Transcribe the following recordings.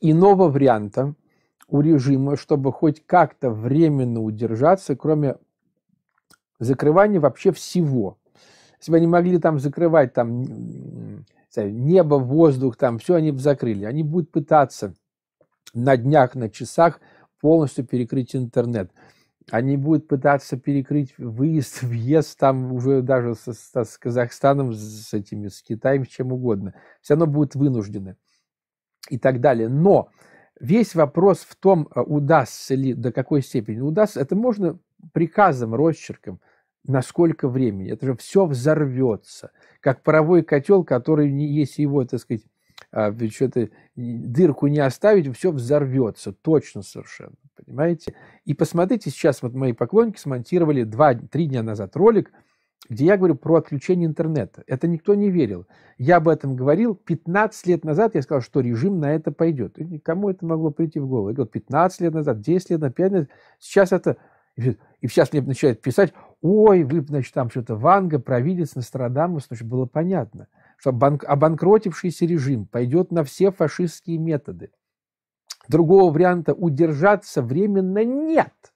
иного варианта у режима, чтобы хоть как-то временно удержаться, кроме закрывания вообще всего. Если бы они могли там закрывать там небо, воздух, там все они бы закрыли. Они будут пытаться на днях, на часах полностью перекрыть интернет. Они будут пытаться перекрыть выезд, въезд там уже даже с, с, с Казахстаном, с этими, с Китаем, с чем угодно. Все равно будут вынуждены и так далее. Но весь вопрос в том, э, удастся ли, до какой степени удастся, это можно приказом, росчерком, на сколько времени. Это же все взорвется, как паровой котел, который, если его, так сказать, а, что-то дырку не оставить, все взорвется, точно совершенно, понимаете? И посмотрите, сейчас вот мои поклонники смонтировали два-три дня назад ролик – где я говорю про отключение интернета. Это никто не верил. Я об этом говорил 15 лет назад, я сказал, что режим на это пойдет. И кому это могло прийти в голову? Я говорил, 15 лет назад, 10 лет назад, 5 лет Сейчас это... И сейчас мне начинают писать, ой, вы, значит, там что-то Ванга, провидец, Нострадамус, значит, было понятно, что банк, обанкротившийся режим пойдет на все фашистские методы. Другого варианта удержаться временно нет –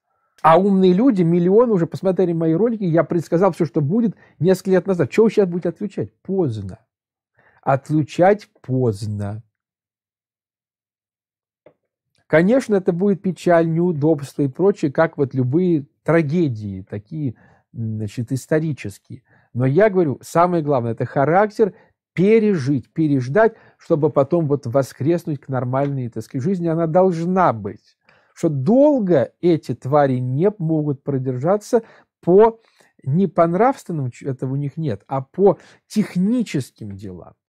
а умные люди, миллионы уже посмотрели мои ролики, я предсказал все, что будет несколько лет назад. Чего вы сейчас будете отвечать? Поздно. Отключать поздно. Конечно, это будет печаль, неудобство и прочее, как вот любые трагедии, такие, значит, исторические. Но я говорю, самое главное, это характер пережить, переждать, чтобы потом вот воскреснуть к нормальной, так сказать, жизни. Она должна быть что долго эти твари не могут продержаться по не по нравственным, этого у них нет, а по техническим делам.